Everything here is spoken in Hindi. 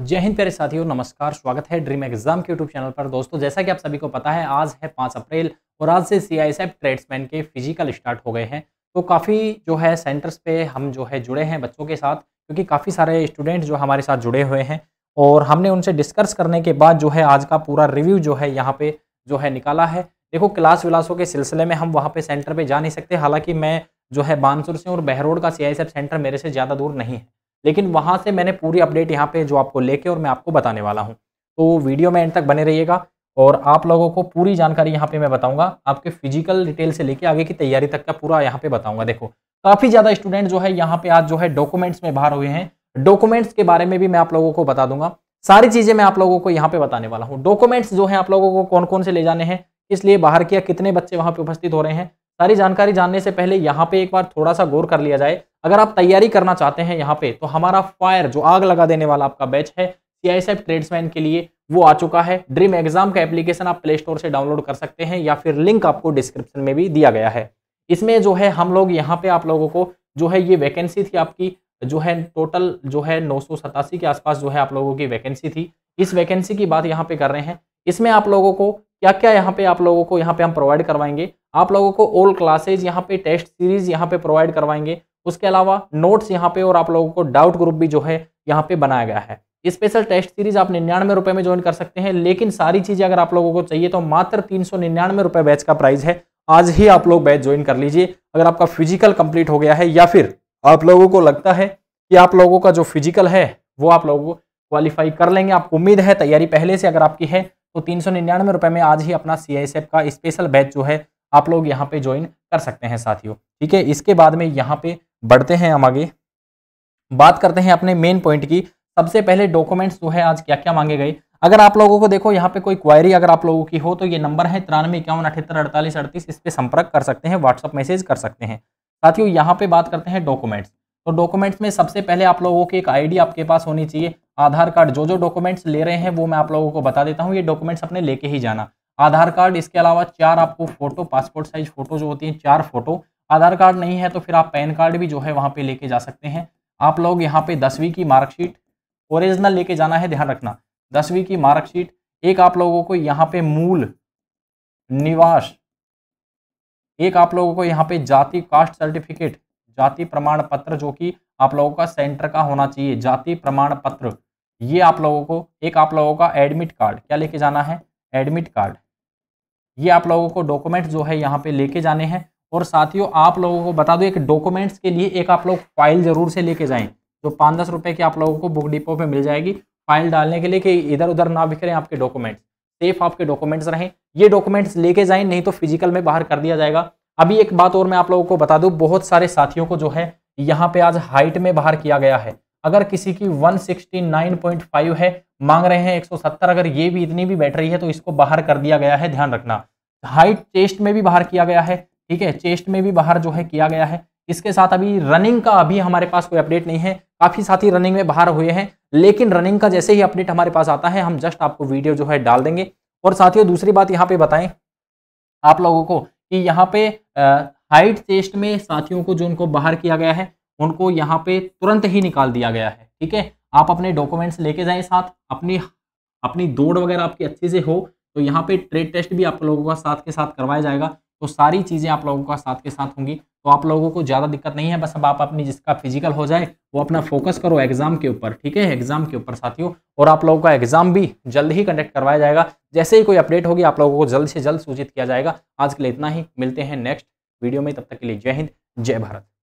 जय हिंद प्यारे साथियों नमस्कार स्वागत है ड्रीम एग्जाम के यूट्यूब चैनल पर दोस्तों जैसा कि आप सभी को पता है आज है पाँच अप्रैल और आज से सी आई ट्रेड्समैन के फिजिकल स्टार्ट हो गए हैं तो काफ़ी जो है सेंटर्स पे हम जो है जुड़े हैं बच्चों के साथ क्योंकि काफ़ी सारे स्टूडेंट जो हमारे साथ जुड़े हुए हैं और हमने उनसे डिस्कस करने के बाद जो है आज का पूरा रिव्यू जो है यहाँ पर जो है निकाला है देखो क्लास विलासों के सिलसिले में हम वहाँ पर सेंटर पर जा नहीं सकते हालाँकि मैं जो है बानसुर से और बहरोड का सी सेंटर मेरे से ज़्यादा दूर नहीं है लेकिन वहाँ से मैंने पूरी अपडेट यहाँ पे जो आपको लेके और मैं आपको बताने वाला हूँ तो वीडियो में एंड तक बने रहिएगा और आप लोगों को पूरी जानकारी यहाँ पे मैं बताऊंगा आपके फिजिकल डिटेल से लेके आगे की तैयारी तक का पूरा यहाँ पे बताऊंगा देखो काफ़ी ज़्यादा स्टूडेंट जो है यहाँ पे आज जो है डॉक्यूमेंट्स में बाहर हुए हैं डॉक्यूमेंट्स के बारे में भी मैं आप लोगों को बता दूंगा सारी चीज़ें मैं आप लोगों को यहाँ पे बताने वाला हूँ डॉक्यूमेंट्स जो है आप लोगों को कौन कौन से ले जाने हैं इसलिए बाहर किया कितने बच्चे वहाँ पर उपस्थित हो रहे हैं सारी जानकारी जानने से पहले यहाँ पे एक बार थोड़ा सा गौर कर लिया जाए अगर आप तैयारी करना चाहते हैं यहाँ पे तो हमारा फायर जो आग लगा देने वाला आपका बैच है सीआईएसएफ ट्रेड्समैन के लिए वो आ चुका है ड्रीम एग्जाम का एप्लीकेशन आप प्ले स्टोर से डाउनलोड कर सकते हैं या फिर लिंक आपको डिस्क्रिप्शन में भी दिया गया है इसमें जो है हम लोग यहाँ पे आप लोगों को जो है ये वैकेंसी थी आपकी जो है टोटल जो है नौ के आसपास जो है आप लोगों की वैकेंसी थी इस वैकेंसी की बात यहाँ पे कर रहे हैं इसमें आप लोगों को क्या क्या यहाँ पे आप लोगों को यहाँ पे हम प्रोवाइड करवाएंगे आप लोगों को ओल्ड क्लासेज यहाँ पे टेस्ट सीरीज यहाँ पे प्रोवाइड करवाएंगे उसके अलावा नोट्स यहाँ पे और आप लोगों को डाउट ग्रुप भी जो है यहाँ पे बनाया गया है स्पेशल टेस्ट सीरीज आप निन्यानवे रुपए में ज्वाइन कर सकते हैं लेकिन सारी चीजें अगर आप लोगों को चाहिए तो मात्र तीन सौ निन्यानवे रुपए बैच का प्राइस है आज ही आप लोग बैच ज्वाइन कर लीजिए अगर आपका फिजिकल कंप्लीट हो गया है या फिर आप लोगों को लगता है कि आप लोगों का जो फिजिकल है वो आप लोगों को क्वालिफाई कर लेंगे आपको उम्मीद है तैयारी पहले से अगर आपकी है तो तीन सौ निन्यानवे रुपए में आज ही अपना सी का स्पेशल बैच जो है आप लोग यहाँ पे ज्वाइन कर सकते हैं साथियों ठीक है इसके बाद में यहाँ पे बढ़ते हैं हम आगे बात करते हैं अपने मेन पॉइंट की सबसे पहले डॉक्यूमेंट्स जो है आज क्या क्या मांगे गए अगर आप लोगों को देखो यहाँ पे कोई क्वायरी अगर आप लोगों की हो तो ये नंबर है तिरानवे इक्यावन अठहत्तर अड़तालीस अड़तीस इस पर संपर्क कर सकते हैं व्हाट्सअप मैसेज कर सकते हैं साथियों यहाँ पे बात करते हैं डॉक्यूमेंट्स तो डॉक्यूमेंट्स में सबसे पहले आप लोगों की एक आईडी आपके पास होनी चाहिए आधार कार्ड जो जो डॉक्यूमेंट्स ले रहे हैं वो मैं आप लोगों को बता देता हूँ ये डॉक्यूमेंट्स अपने लेके ही जाना आधार कार्ड इसके अलावा चार आपको फोटो पासपोर्ट साइज फोटो जो होती है चार फोटो आधार कार्ड नहीं है तो फिर आप पैन कार्ड भी जो है वहाँ पे लेके जा सकते हैं आप लोग यहाँ पे दसवीं की मार्कशीट ओरिजिनल लेके जाना है ध्यान रखना दसवीं की मार्कशीट एक आप लोगों को यहाँ पे मूल निवास एक आप लोगों को यहाँ पे जाति कास्ट सर्टिफिकेट जाति प्रमाण पत्र जो कि आप लोगों का सेंटर का होना चाहिए जाति प्रमाण पत्र ये आप लोगों को एक आप लोगों का एडमिट कार्ड क्या लेके जाना है एडमिट कार्ड ये आप लोगों को डॉक्यूमेंट जो है यहाँ पे लेके जाने हैं और साथियों आप लोगों को बता दूं एक डॉक्यूमेंट्स के लिए एक आप लोग फाइल जरूर से लेके जाएं जो पाँच दस रुपये की आप लोगों को बुक डिपो पे मिल जाएगी फाइल डालने के लिए कि इधर उधर ना बिखरें आपके डॉक्यूमेंट्स सेफ आपके डॉक्यूमेंट्स रहें ये डॉक्यूमेंट्स लेके जाएं नहीं तो फिजिकल में बाहर कर दिया जाएगा अभी एक बात और मैं आप लोगों को बता दूँ बहुत सारे साथियों को जो है यहाँ पे आज हाइट में बाहर किया गया है अगर किसी की वन है मांग रहे हैं एक अगर ये भी इतनी भी बैटरी है तो इसको बाहर कर दिया गया है ध्यान रखना हाइट टेस्ट में भी बाहर किया गया है ठीक है चेस्ट में भी बाहर जो है किया गया है इसके साथ अभी रनिंग का अभी हमारे पास कोई अपडेट नहीं है काफ़ी साथी रनिंग में बाहर हुए हैं लेकिन रनिंग का जैसे ही अपडेट हमारे पास आता है हम जस्ट आपको वीडियो जो है डाल देंगे और साथियों दूसरी बात यहाँ पे बताएं आप लोगों को कि यहाँ पे हाइट चेस्ट में साथियों को जो उनको बाहर किया गया है उनको यहाँ पे तुरंत ही निकाल दिया गया है ठीक है आप अपने डॉक्यूमेंट्स लेके जाएं साथ अपनी अपनी दौड़ वगैरह आपकी अच्छे से हो तो यहाँ पे ट्रेड टेस्ट भी आप लोगों का साथ के साथ करवाया जाएगा तो सारी चीज़ें आप लोगों का साथ के साथ होंगी तो आप लोगों को ज़्यादा दिक्कत नहीं है बस अब आप अपनी जिसका फिजिकल हो जाए वो अपना फोकस करो एग्जाम के ऊपर ठीक है एग्जाम के ऊपर साथियों और आप लोगों का एग्जाम भी जल्द ही कंडक्ट करवाया जाएगा जैसे ही कोई अपडेट होगी आप लोगों को जल्द से जल्द सूचित किया जाएगा आज के लिए इतना ही मिलते हैं नेक्स्ट वीडियो में तब तक के लिए जय हिंद जय भारत